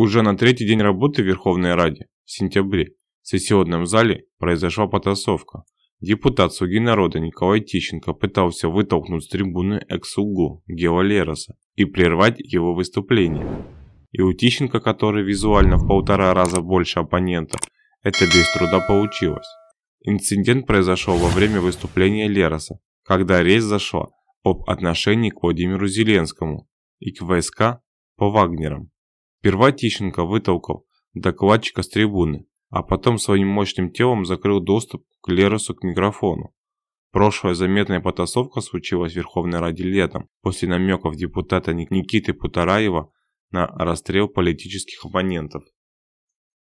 Уже на третий день работы в Верховной Раде, в сентябре, в сессионном зале произошла потасовка. Депутат Суги народа Николай Тищенко пытался вытолкнуть с трибуны экс-угу Гео Лероса и прервать его выступление. И у Тищенко, который визуально в полтора раза больше оппонента, это без труда получилось. Инцидент произошел во время выступления Лероса, когда речь зашла об отношении к Владимиру Зеленскому и к ВСК по Вагнерам. Сперва Тищенко вытолкал докладчика с трибуны, а потом своим мощным телом закрыл доступ к Леросу к микрофону. Прошлая заметная потасовка случилась в Верховной Раде летом, после намеков депутата Никиты Путараева на расстрел политических оппонентов.